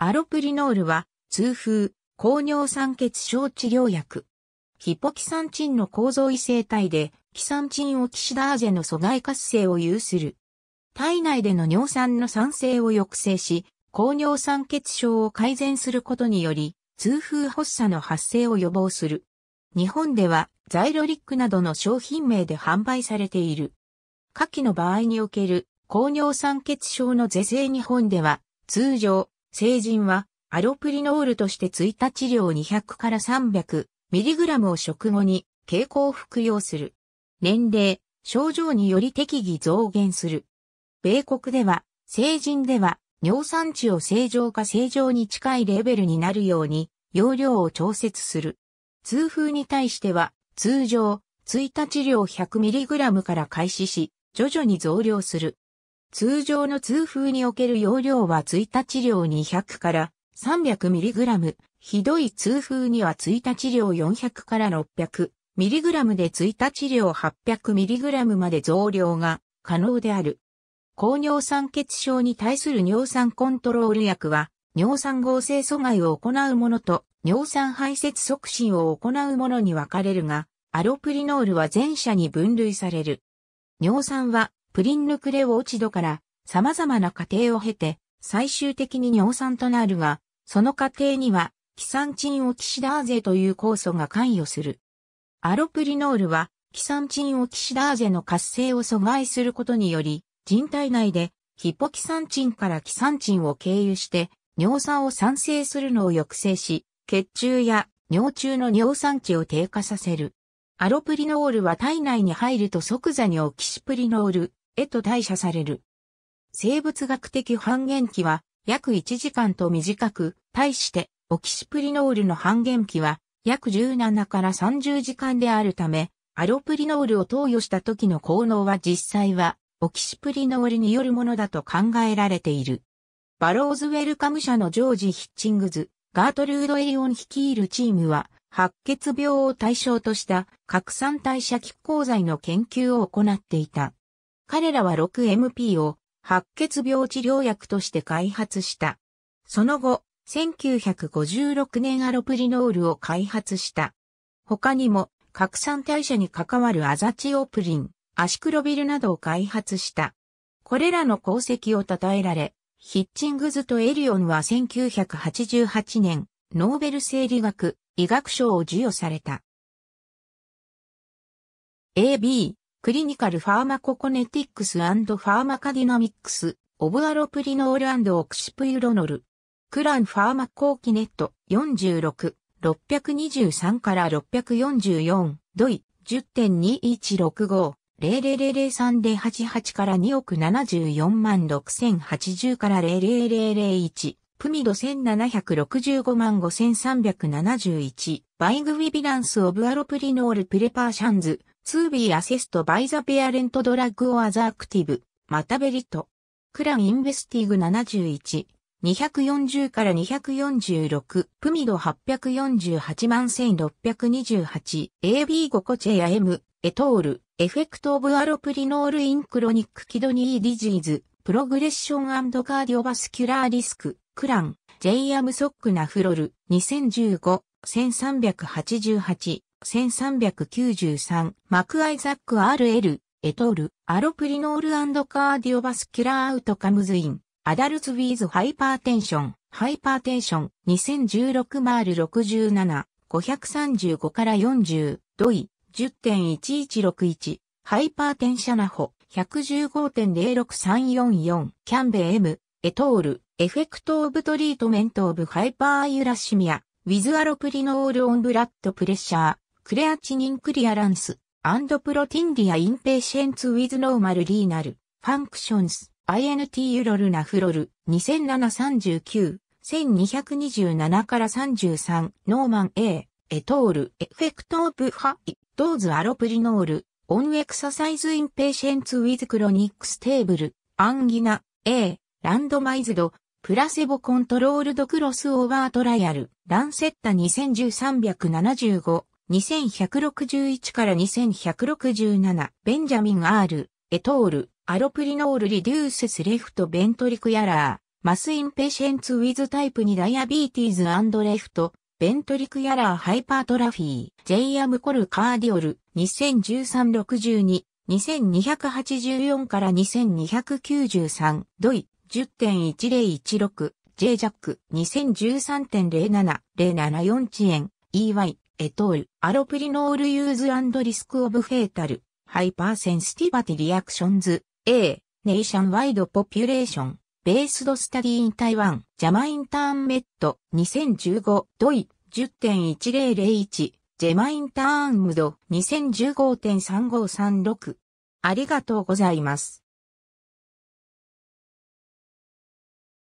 アロプリノールは、痛風、高尿酸血症治療薬。ヒポキサンチンの構造異性体で、キサンチンオキシダーゼの阻害活性を有する。体内での尿酸の酸性を抑制し、高尿酸血症を改善することにより、痛風発作の発生を予防する。日本では、ザイロリックなどの商品名で販売されている。下記の場合における、高尿酸血症の是正日本では、通常、成人はアロプリノールとして1日量200から300ミリグラムを食後に経口服用する。年齢、症状により適宜増減する。米国では、成人では尿酸値を正常か正常に近いレベルになるように容量を調節する。通風に対しては、通常、1日量 100mg から開始し、徐々に増量する。通常の通風における容量は1日量200から 300mg、ひどい通風には1日量400から 600mg で1日量 800mg まで増量が可能である。高尿酸血症に対する尿酸コントロール薬は、尿酸合成阻害を行うものと、尿酸排泄促進を行うものに分かれるが、アロプリノールは前者に分類される。尿酸はプリンヌクレオチドから様々な過程を経て、最終的に尿酸となるが、その過程には、キサンチンオキシダーゼという酵素が関与する。アロプリノールは、キサンチンオキシダーゼの活性を阻害することにより、人体内でヒポキサンチンからキサンチンを経由して、尿酸を産生するのを抑制し、血中や尿中の尿酸値を低下させる。アロプリノールは体内に入ると即座にオキシプリノール、へと代謝される。生物学的半減期は約1時間と短く、対してオキシプリノールの半減期は約17から30時間であるため、アロプリノールを投与した時の効能は実際はオキシプリノールによるものだと考えられている。バローズウェルカム社のジョージ・ヒッチングズ、ガートルード・エリオン率いるチームは、白血病を対象とした核酸代謝拮抗剤の研究を行っていた。彼らは 6MP を白血病治療薬として開発した。その後、1956年アロプリノールを開発した。他にも、核酸代謝に関わるアザチオプリン、アシクロビルなどを開発した。これらの功績を称えられ、ヒッチングズとエリオンは1988年、ノーベル生理学、医学賞を授与された。AB、クリニカルファーマココネティックスファーマカディナミックス、オブアロプリノールオクシプユロノル。クランファーマコーキネット46、623から644、ドイ、10.2165。0 0 0三3で88から2億74万6080から0001、プミド1765万5371、バイグウィビランスオブアロプリノールプレパーシャンズ、to be assessed by the parent drug or t h e active, またベリト。クランインベスティグ71、240から246、プミド848万1628、a b ゴコチェや M、エトール、エフェクトオブアロプリノールインクロニックキドニーディジーズ、プログレッションカーディオバスキュラーリスク、クラン、ジェイアムソックナフロル、2015、1388、1393、マクアイザック RL、エトール、アロプリノールカーディオバスキュラーアウトカムズイン、アダルツウィズハイパーテンション、ハイパーテンション、2016マール67、535から40、ドイ、10.1161、ハイパーテンシャナホ、115.06344、キャンベムエトール、エフェクトオブトリートメントオブハイパーユラシミア、ウィズアロプリノールオンブラッドプレッシャー、クレアチニンクリアランス、アンドプロティンディアインペーシェンツウィズノーマルリーナル、ファンクションス、INT ユロルナフロル、2007-39、1227から33、ノーマン A、エトール、エフェクトーブハイ、ドーズアロプリノール、オンエクササイズインペーシェンツウィズクロニックステーブル、アンギナ、A、ランドマイズド、プラセボコントロールドクロスオーバートライアル、ランセッタ20375、2161から2167、ベンジャミン・アール、エトール、アロプリノール・リデューセス・レフト・ベントリク・ヤラー、マス・インペシェンツ・ウィズ・タイプ2ダイアビーティーズ・アンド・レフト、ベントリク・ヤラー・ハイパートラフィー、ジェイアム・コル・カーディオル、2013-62、2284から2293、ドイ、10.1016、J ジャック、2013.07、074遅延、EY、エトール、アロプリノールユーズリスクオブフェータル、ハイパーセンシティバティリアクションズ、A、ネイションワイドポピュレーション、ベースドスタディイン台湾、ジャマインターンメット、2015、ドイ、10.1001、ジェマインターンムド、2015.3536。ありがとうございます。